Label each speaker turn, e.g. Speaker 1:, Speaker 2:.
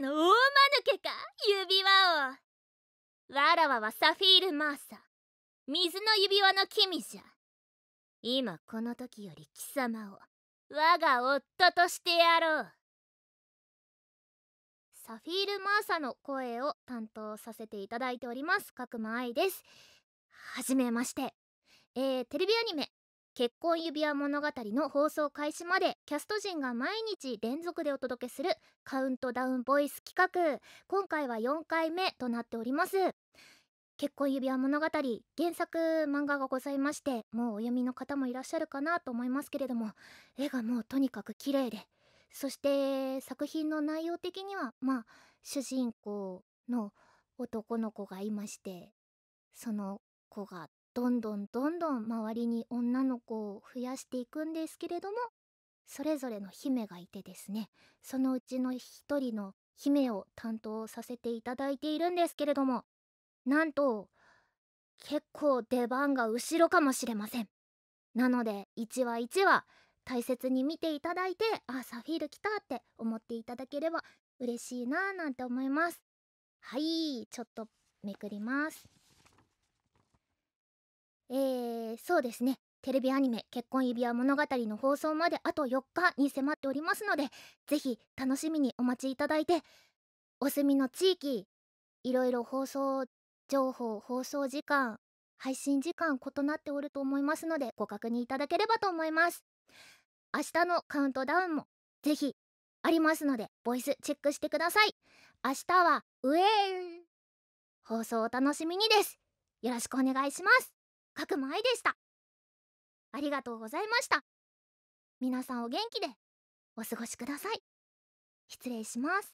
Speaker 1: けの大間抜けか指輪をわらわはサフィール・マーサ
Speaker 2: 水の指輪の君じゃ今この時より貴様を我が夫としてやろうサフィ
Speaker 1: ール・マーサの声を担当させていただいております角間愛ですはじめまして、えー、テレビアニメ結婚指輪物語の放送開始までキャスト陣が毎日連続でお届けするカウントダウンボイス企画今回は4回目となっております結婚指輪物語原作漫画がございましてもうお読みの方もいらっしゃるかなと思いますけれども絵がもうとにかく綺麗でそして作品の内容的にはまあ主人公の男の子がいましてその子がどんどんどんどん周りに女の子を増やしていくんですけれどもそれぞれの姫がいてですねそのうちの一人の姫を担当させていただいているんですけれどもなんと結構出番が後ろかもしれませんなので1話1話大切に見ていただいてあサフィール来たって思っていただければ嬉しいなぁなんて思いますはいちょっとめくりますそうですねテレビアニメ「結婚指輪物語」の放送まであと4日に迫っておりますのでぜひ楽しみにお待ちいただいてお住みの地域いろいろ放送情報放送時間配信時間異なっておると思いますのでご確認いただければと思います明日のカウントダウンもぜひありますのでボイスチェックしてください
Speaker 2: 明日はウェー放送お楽しみにですよろしくお願いします書く前でしたありがとうございました皆さんお元気でお過ごしください失礼します